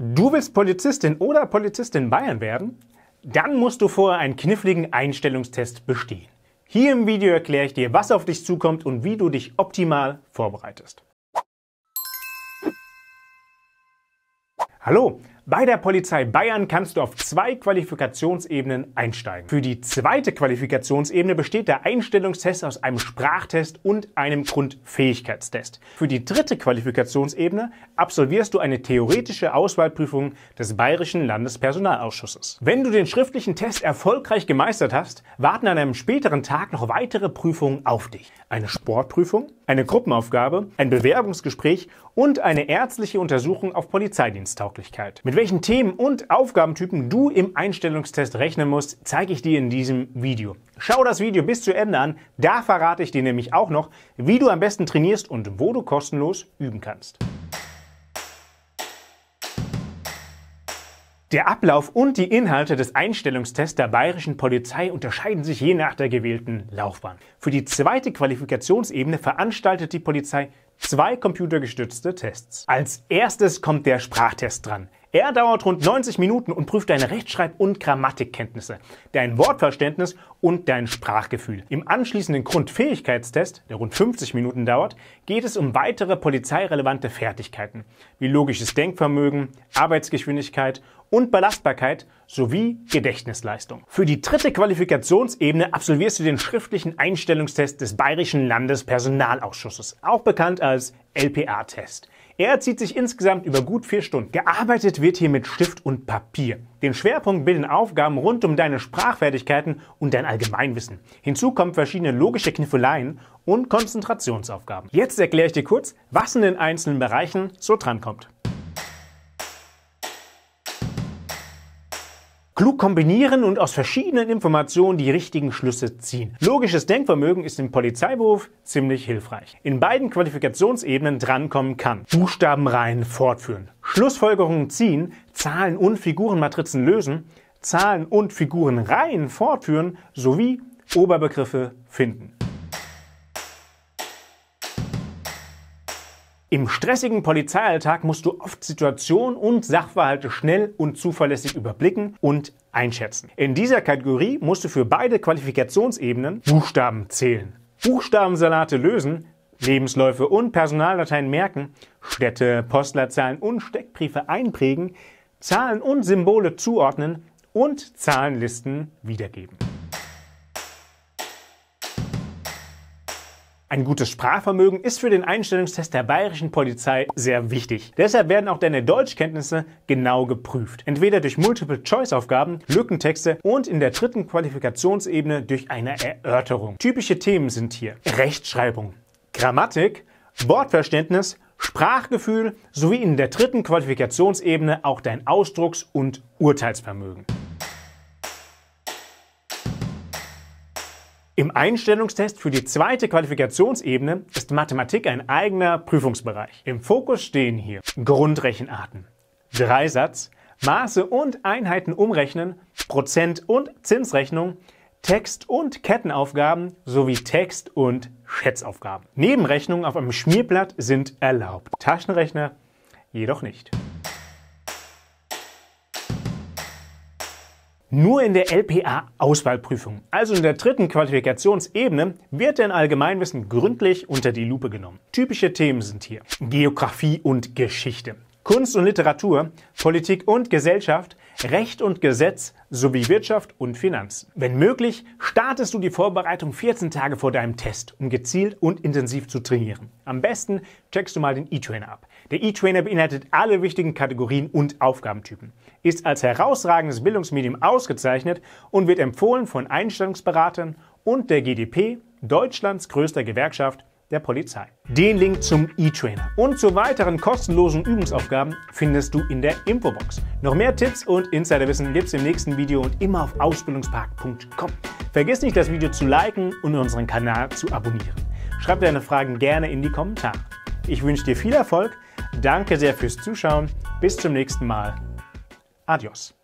Du willst Polizistin oder Polizistin Bayern werden? Dann musst du vorher einen kniffligen Einstellungstest bestehen. Hier im Video erkläre ich dir, was auf dich zukommt und wie du dich optimal vorbereitest. Hallo, bei der Polizei Bayern kannst du auf zwei Qualifikationsebenen einsteigen. Für die zweite Qualifikationsebene besteht der Einstellungstest aus einem Sprachtest und einem Grundfähigkeitstest. Für die dritte Qualifikationsebene absolvierst du eine theoretische Auswahlprüfung des Bayerischen Landespersonalausschusses. Wenn du den schriftlichen Test erfolgreich gemeistert hast, warten an einem späteren Tag noch weitere Prüfungen auf dich. Eine Sportprüfung, eine Gruppenaufgabe, ein Bewerbungsgespräch und eine ärztliche Untersuchung auf Polizeidiensttauglichkeit. Mit welchen Themen und Aufgabentypen du im Einstellungstest rechnen musst, zeige ich dir in diesem Video. Schau das Video bis zu Ende an, da verrate ich dir nämlich auch noch, wie du am besten trainierst und wo du kostenlos üben kannst. Der Ablauf und die Inhalte des Einstellungstests der bayerischen Polizei unterscheiden sich je nach der gewählten Laufbahn. Für die zweite Qualifikationsebene veranstaltet die Polizei Zwei computergestützte Tests. Als erstes kommt der Sprachtest dran. Er dauert rund 90 Minuten und prüft deine Rechtschreib- und Grammatikkenntnisse, dein Wortverständnis und dein Sprachgefühl. Im anschließenden Grundfähigkeitstest, der rund 50 Minuten dauert, geht es um weitere polizeirelevante Fertigkeiten wie logisches Denkvermögen, Arbeitsgeschwindigkeit und Belastbarkeit sowie Gedächtnisleistung. Für die dritte Qualifikationsebene absolvierst du den schriftlichen Einstellungstest des Bayerischen Landespersonalausschusses, auch bekannt als LPA-Test. Er zieht sich insgesamt über gut vier Stunden. Gearbeitet wird hier mit Stift und Papier. Den Schwerpunkt bilden Aufgaben rund um deine Sprachfertigkeiten und dein Allgemeinwissen. Hinzu kommen verschiedene logische Kniffeleien und Konzentrationsaufgaben. Jetzt erkläre ich dir kurz, was in den einzelnen Bereichen so drankommt. Klug kombinieren und aus verschiedenen Informationen die richtigen Schlüsse ziehen. Logisches Denkvermögen ist im Polizeiberuf ziemlich hilfreich. In beiden Qualifikationsebenen drankommen kann. Buchstabenreihen fortführen, Schlussfolgerungen ziehen, Zahlen und Figurenmatrizen lösen, Zahlen und Figurenreihen fortführen sowie Oberbegriffe finden. Im stressigen Polizeialltag musst du oft Situationen und Sachverhalte schnell und zuverlässig überblicken und einschätzen. In dieser Kategorie musst du für beide Qualifikationsebenen Buchstaben zählen, Buchstabensalate lösen, Lebensläufe und Personaldateien merken, Städte, Postleitzahlen und Steckbriefe einprägen, Zahlen und Symbole zuordnen und Zahlenlisten wiedergeben. Ein gutes Sprachvermögen ist für den Einstellungstest der bayerischen Polizei sehr wichtig. Deshalb werden auch deine Deutschkenntnisse genau geprüft. Entweder durch Multiple-Choice-Aufgaben, Lückentexte und in der dritten Qualifikationsebene durch eine Erörterung. Typische Themen sind hier Rechtschreibung, Grammatik, Wortverständnis, Sprachgefühl sowie in der dritten Qualifikationsebene auch dein Ausdrucks- und Urteilsvermögen. Im Einstellungstest für die zweite Qualifikationsebene ist Mathematik ein eigener Prüfungsbereich. Im Fokus stehen hier Grundrechenarten, Dreisatz, Maße und Einheiten umrechnen, Prozent- und Zinsrechnung, Text- und Kettenaufgaben sowie Text- und Schätzaufgaben. Nebenrechnungen auf einem Schmierblatt sind erlaubt, Taschenrechner jedoch nicht. Nur in der LPA-Auswahlprüfung, also in der dritten Qualifikationsebene, wird dein Allgemeinwissen gründlich unter die Lupe genommen. Typische Themen sind hier Geografie und Geschichte. Kunst und Literatur, Politik und Gesellschaft, Recht und Gesetz sowie Wirtschaft und Finanzen. Wenn möglich, startest du die Vorbereitung 14 Tage vor deinem Test, um gezielt und intensiv zu trainieren. Am besten checkst du mal den E-Trainer ab. Der E-Trainer beinhaltet alle wichtigen Kategorien und Aufgabentypen, ist als herausragendes Bildungsmedium ausgezeichnet und wird empfohlen von Einstellungsberatern und der GDP, Deutschlands größter Gewerkschaft der Polizei. Den Link zum E-Trainer und zu weiteren kostenlosen Übungsaufgaben findest du in der Infobox. Noch mehr Tipps und Insiderwissen gibt's im nächsten Video und immer auf ausbildungspark.com. Vergiss nicht, das Video zu liken und unseren Kanal zu abonnieren. Schreib deine Fragen gerne in die Kommentare. Ich wünsche dir viel Erfolg, danke sehr fürs Zuschauen, bis zum nächsten Mal. Adios.